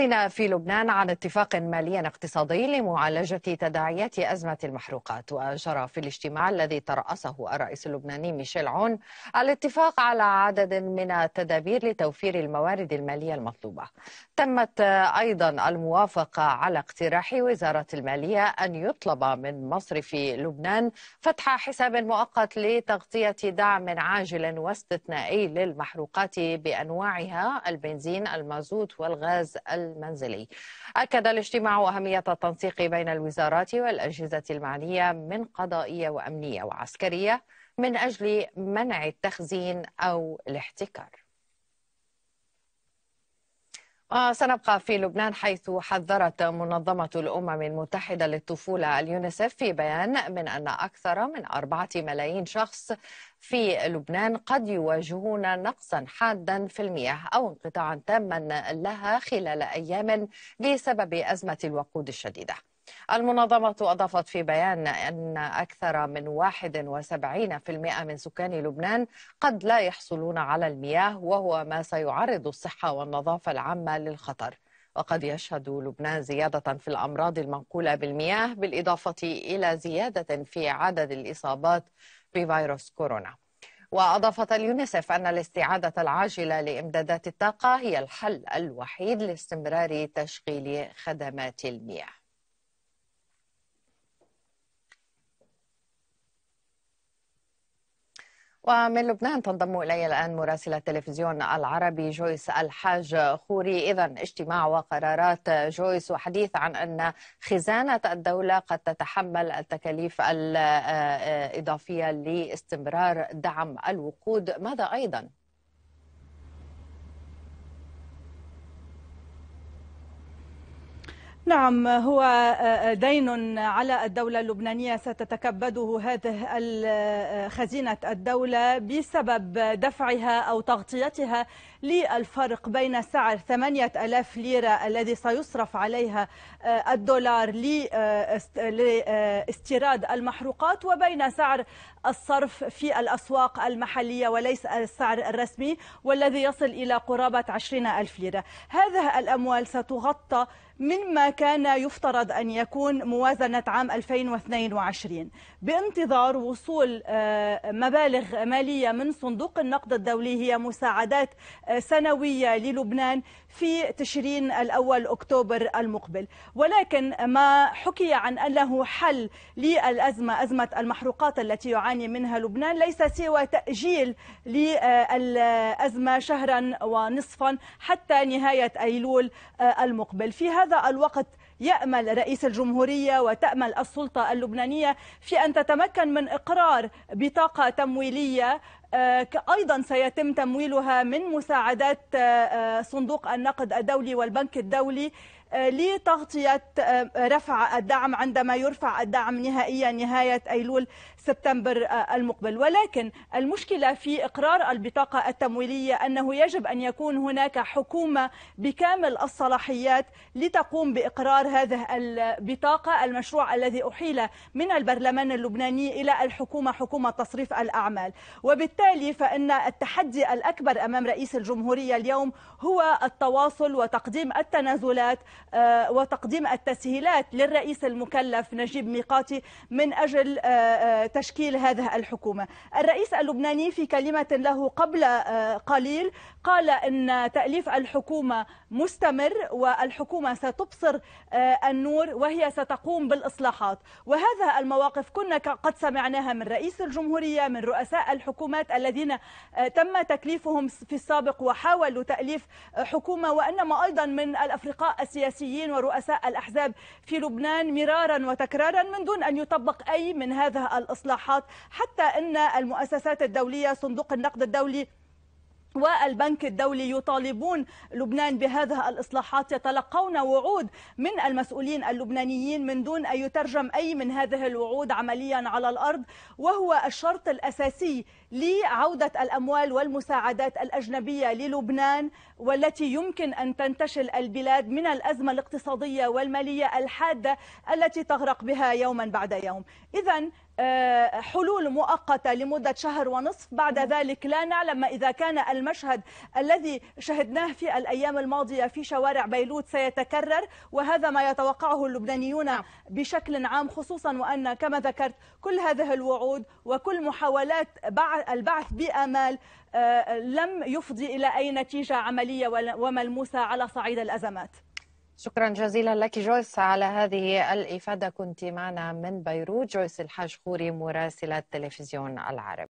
أعلن في لبنان عن اتفاق مالي اقتصادي لمعالجة تداعيات أزمة المحروقات وجرى في الاجتماع الذي ترأسه الرئيس اللبناني ميشيل عون الاتفاق على عدد من التدابير لتوفير الموارد المالية المطلوبة تمت أيضا الموافقة على اقتراح وزارة المالية أن يطلب من مصرف لبنان فتح حساب مؤقت لتغطية دعم عاجل واستثنائي للمحروقات بأنواعها البنزين المازوت والغاز المنزلي أكد الاجتماع أهمية التنسيق بين الوزارات والأجهزة المعنية من قضائية وأمنية وعسكرية من أجل منع التخزين أو الاحتكار سنبقى في لبنان حيث حذرت منظمة الأمم المتحدة للطفولة اليونيسف في بيان من أن أكثر من أربعة ملايين شخص في لبنان قد يواجهون نقصا حادا في المياه أو انقطاعا تاما لها خلال أيام بسبب أزمة الوقود الشديدة المنظمة أضافت في بيان أن أكثر من 71% من سكان لبنان قد لا يحصلون على المياه وهو ما سيعرض الصحة والنظافة العامة للخطر وقد يشهد لبنان زيادة في الأمراض المنقولة بالمياه بالإضافة إلى زيادة في عدد الإصابات بفيروس كورونا وأضافت اليونيسف أن الاستعادة العاجلة لإمدادات الطاقة هي الحل الوحيد لاستمرار تشغيل خدمات المياه ومن لبنان تنضم إلي الآن مراسلة التلفزيون العربي جويس الحاج خوري إذا اجتماع وقرارات جويس وحديث عن أن خزانة الدولة قد تتحمل التكاليف الإضافية آه، آه، لاستمرار دعم الوقود ماذا أيضاً؟ نعم هو آه، آه، دين على الدولة اللبنانية ستتكبده هذه خزينة الدولة بسبب دفعها أو تغطيتها للفرق بين سعر 8000 ليرة الذي سيصرف عليها آه، الدولار لاستيراد المحروقات وبين سعر الصرف في الأسواق المحلية وليس السعر الرسمي والذي يصل إلى قرابة 20000 ألف ليرة هذه الأموال ستغطى مما كان يفترض أن يكون موازنة عام 2022 بانتظار وصول آه، مبالغ مالية من صندوق النقد الدولي هي مساعدات آه، سنوية للبنان في تشرين الأول أكتوبر المقبل ولكن ما حكي عن أنه حل للأزمة أزمة المحروقات التي يعاني منها لبنان ليس سوى تأجيل للأزمة شهرا ونصفا حتى نهاية أيلول آه، المقبل في هذا هذا الوقت يأمل رئيس الجمهورية وتأمل السلطة اللبنانية في أن تتمكن من إقرار بطاقة تمويلية آه، أيضا سيتم تمويلها من مساعدات آه، آه، صندوق النقد الدولي والبنك الدولي لتغطية آه، رفع الدعم عندما يرفع الدعم نهائيا نهاية أيلول سبتمبر آه، المقبل ولكن المشكلة في إقرار البطاقة التمويلية أنه يجب أن يكون هناك حكومة بكامل الصلاحيات لتقوم بإقرار هذه البطاقة المشروع الذي أحيل من البرلمان اللبناني إلى الحكومة حكومة تصريف الأعمال وبالتالي فإن التحدي الأكبر أمام رئيس الجمهورية اليوم هو التواصل وتقديم التنازلات آه، وتقديم التسهيلات للرئيس المكلف نجيب ميقاتي من أجل آه، آه، تشكيل هذه الحكومة الرئيس اللبناني في كلمة له قبل قليل قال أن تأليف الحكومة مستمر والحكومة ستبصر النور وهي ستقوم بالإصلاحات وهذا المواقف كنا قد سمعناها من رئيس الجمهورية من رؤساء الحكومات الذين تم تكليفهم في السابق وحاولوا تأليف حكومة وإنما أيضا من الأفرقاء السياسيين السياسيين ورؤساء الأحزاب في لبنان مرارا وتكرارا من دون أن يطبق أي من هذه الإصلاحات حتى أن المؤسسات الدولية صندوق النقد الدولي والبنك الدولي يطالبون لبنان بهذه الإصلاحات يتلقون وعود من المسؤولين اللبنانيين من دون أن يترجم أي من هذه الوعود عمليا على الأرض وهو الشرط الأساسي لعودة الأموال والمساعدات الأجنبية للبنان والتي يمكن أن تنتشل البلاد من الأزمة الاقتصادية والمالية الحادة التي تغرق بها يوما بعد يوم إذا آه، حلول مؤقتة لمدة شهر ونصف بعد ذلك لا نعلم ما إذا كان المشهد الذي شهدناه في الأيام الماضية في شوارع بيروت سيتكرر وهذا ما يتوقعه اللبنانيون نعم. بشكل عام خصوصا وأن كما ذكرت كل هذه الوعود وكل محاولات البعث بآمال آه، لم يفضي إلى أي نتيجة عملية وملموسة على صعيد الأزمات شكرا جزيلا لك جويس على هذه الإفادة كنت معنا من بيروت جويس الحاج خوري مراسلة تلفزيون العرب